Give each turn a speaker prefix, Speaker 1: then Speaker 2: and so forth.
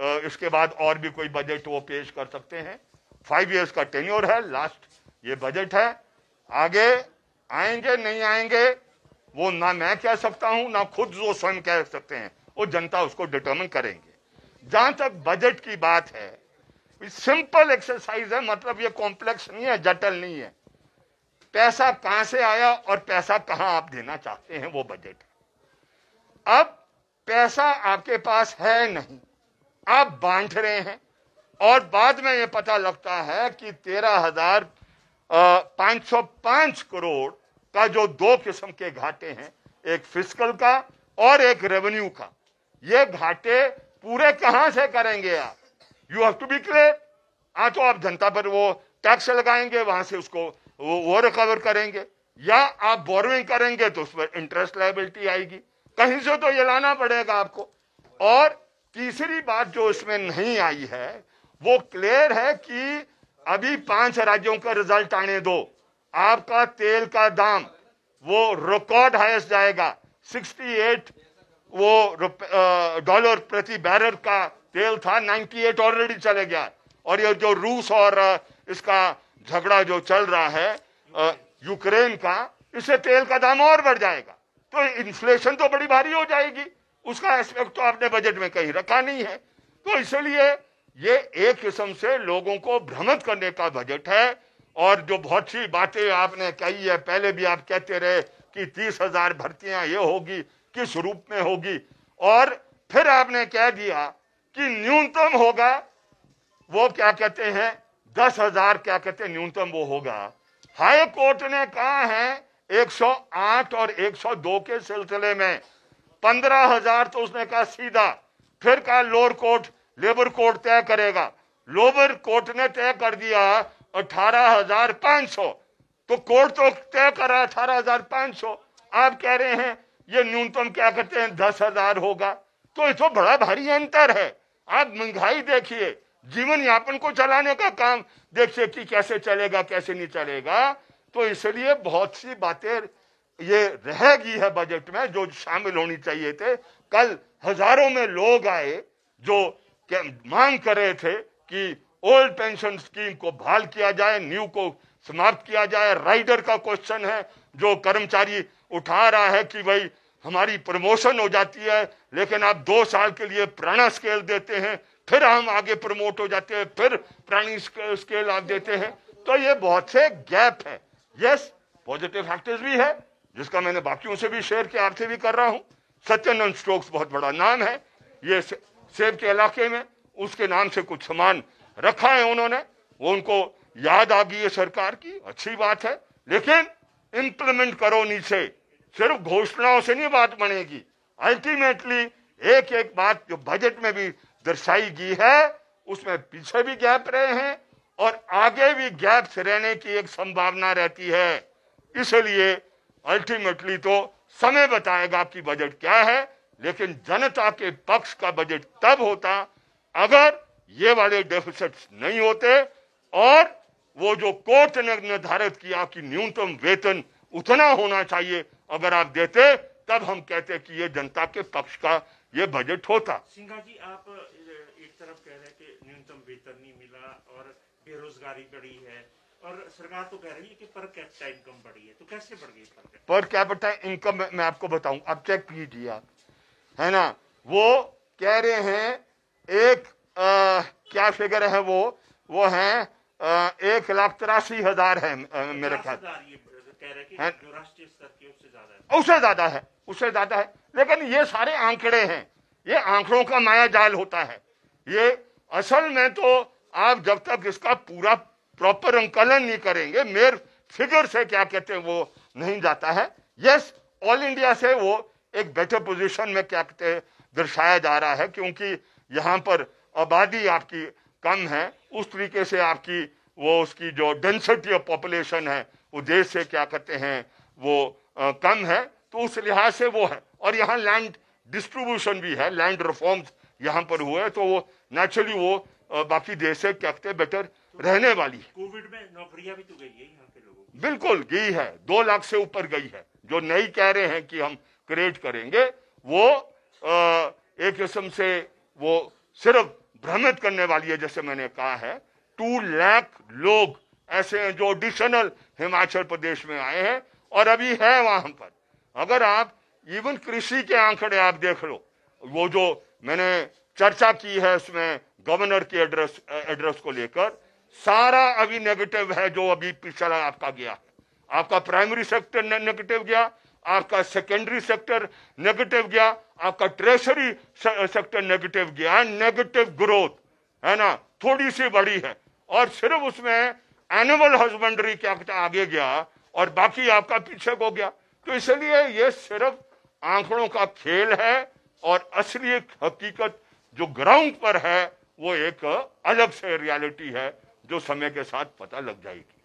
Speaker 1: इसके बाद और भी कोई बजट वो पेश कर सकते हैं फाइव इयर्स का टेन्योर है लास्ट ये बजट है आगे आएंगे नहीं आएंगे वो ना मैं कह सकता हूं ना खुद वो स्वयं कह सकते हैं वो जनता उसको डिटर्मिन करेंगे जहां तक बजट की बात है सिंपल एक्सरसाइज है मतलब ये कॉम्प्लेक्स नहीं है जटिल नहीं है पैसा कहां से आया और पैसा कहां आप देना चाहते हैं वो बजट अब पैसा आपके पास है नहीं आप बांट रहे हैं और बाद में ये पता लगता है कि तेरह हजार पांच सौ पांच करोड़ का जो दो किस्म के घाटे हैं एक फिजिकल का और एक रेवेन्यू का ये घाटे पूरे कहां से करेंगे आप you have to be clear हाँ तो आप जनता पर वो टैक्स लगाएंगे वहां से उसको वो, वो रिकवर करेंगे या आप बोरविंग करेंगे तो उस पर इंटरेस्ट लाइबिलिटी आएगी कहीं से तो ये लाना पड़ेगा आपको और तीसरी बात जो इसमें नहीं आई है वो क्लियर है कि अभी पांच राज्यों का रिजल्ट आने दो आपका तेल का दाम वो रिकॉर्ड हाइस्ट जाएगा 68 वो डॉलर प्रति बैरल का तेल था 98 ऑलरेडी चले गया और ये जो रूस और इसका झगड़ा जो चल रहा है यूक्रेन का इससे तेल का दाम और बढ़ जाएगा तो इन्फ्लेशन तो बड़ी भारी हो जाएगी उसका एस्पेक्ट तो आपने बजट में कहीं रखा नहीं है तो इसलिए ये एक किस्म से लोगों को भ्रमित करने का बजट है और जो बहुत सी बातें आपने कही है पहले भी आप कहते रहे कि तीस हजार भर्तियां ये होगी किस रूप में होगी और फिर आपने कह दिया कि न्यूनतम होगा वो क्या कहते हैं दस हजार क्या कहते हैं न्यूनतम वो होगा हाई कोर्ट ने कहा है 108 और 102 के सिलसिले में पंद्रह हजार तो उसने कहा सीधा फिर कहा लोअर कोर्ट लेबर कोर्ट तय करेगा लोअर कोर्ट ने तय कर दिया अठारह हजार पांच सौ तो कोर्ट तो तय करा अठारह हजार पांच सौ आप कह रहे हैं ये न्यूनतम क्या कहते हैं दस हजार होगा तो ये तो बड़ा भारी अंतर है आप महंगाई देखिए जीवन यापन को चलाने का काम देखिए कि कैसे चलेगा कैसे नहीं चलेगा तो इसलिए बहुत सी बातें ये रह गई है बजट में जो शामिल होनी चाहिए थे कल हजारों में लोग आए जो मांग कर रहे थे कि ओल्ड पेंशन स्कीम को बहाल किया जाए न्यू को समाप्त किया जाए राइडर का क्वेश्चन है जो कर्मचारी उठा रहा है कि भाई हमारी प्रमोशन हो जाती है लेकिन आप दो साल के लिए पुराना स्केल देते हैं फिर हम आगे प्रमोट हो जाते हैं फिर पुरानी स्केल आप देते हैं तो ये बहुत से गैप है यस पॉजिटिव फैक्टर्स भी है जिसका मैंने बाकियों से भी शेर किया आरती भी कर रहा हूँ सत्यनंद स्टोक्स बहुत बड़ा नाम है ये सेब के इलाके में उसके नाम से कुछ सामान रखा है उन्होंने वो उनको याद आ गई है सरकार की अच्छी बात है लेकिन इम्प्लीमेंट करो नीचे सिर्फ घोषणाओं से नहीं बात बनेगी अल्टीमेटली एक एक बात जो बजट में भी दर्शाई गई है उसमें पीछे भी गैप रहे हैं और आगे भी गैप रहने की एक संभावना रहती है इसलिए अल्टीमेटली तो समय बताएगा कि बजट क्या है लेकिन जनता के पक्ष का बजट तब होता अगर ये वाले डेफिसिट नहीं होते और वो जो कोर्ट ने निर्धारित किया कि न्यूनतम वेतन उतना होना चाहिए अगर आप देते तब हम कहते कि ये जनता के पक्ष का ये बजट होता सिंघा जी आप एक तरफ कह रहे हैं कि न्यूनतम वेतन नहीं मिला और बेरोजगारी बढ़ी है और सरकार तो कह रही है कि पर कैपिटा इनकम बढ़ी है तो कैसे बढ़ गई पर कैपिटा इनकम मैं आपको बताऊं अब चेक कीजिए आप है ना वो कह रहे हैं एक आ, क्या फिगर है वो वो है आ, एक लाख तिरासी हजार है आ, मेरे ख्याल उससे ज्यादा है उससे ज्यादा है लेकिन ये सारे आंकड़े हैं ये आंकड़ों का माया जाल होता है ये असल में तो आप जब तक इसका पूरा प्रॉपर अंकलन नहीं करेंगे मेयर फिगर से क्या कहते हैं वो नहीं जाता है यस ऑल इंडिया से वो एक बेटर पोजीशन में क्या कहते हैं दर्शाया जा रहा है क्योंकि यहाँ पर आबादी आपकी कम है उस तरीके से आपकी वो उसकी जो डेंसिटी ऑफ पॉपुलेशन है वो देश से क्या कहते हैं वो आ, कम है तो उस लिहाज से वो है और यहाँ लैंड डिस्ट्रीब्यूशन भी है लैंड रिफॉर्म्स यहाँ पर हुए तो वो नेचुरली वो बाकी देश से कहते बेटर रहने वाली है कोविड में नौकरियां भी तो गई है यहाँ के लोगों बिल्कुल गई है दो लाख से ऊपर गई है जो नई कह रहे हैं कि हम क्रिएट करेंगे वो आ, एक किस्म से वो सिर्फ भ्रमित करने वाली है जैसे मैंने कहा है टू लाख लोग ऐसे हैं जो एडिशनल हिमाचल प्रदेश में आए हैं और अभी है वहां पर अगर आप इवन कृषि के आंकड़े आप देख लो वो जो मैंने चर्चा की है उसमें गवर्नर के एड्रेस एड्रेस को लेकर सारा अभी नेगेटिव है जो अभी पिछला आपका गया है आपका प्राइमरी सेक्टर ने, नेगेटिव गया आपका सेकेंडरी सेक्टर नेगेटिव गया आपका ट्रेजरी से, सेक्टर नेगेटिव गया नेगेटिव ग्रोथ है ना थोड़ी सी बड़ी है और सिर्फ उसमें एनिमल हस्बेंड्री क्या आगे गया और बाकी आपका पीछे को गया तो इसलिए ये सिर्फ आंकड़ों का खेल है और असली हकीकत जो ग्राउंड पर है वो एक अलग से रियलिटी है जो समय के साथ पता लग जाएगी